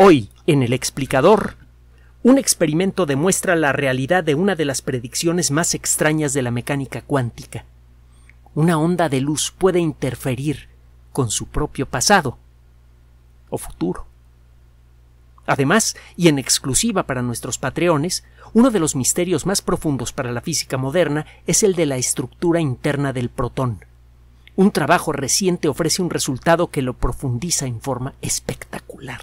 Hoy, en el explicador, un experimento demuestra la realidad de una de las predicciones más extrañas de la mecánica cuántica. Una onda de luz puede interferir con su propio pasado o futuro. Además, y en exclusiva para nuestros patreones, uno de los misterios más profundos para la física moderna es el de la estructura interna del protón. Un trabajo reciente ofrece un resultado que lo profundiza en forma espectacular.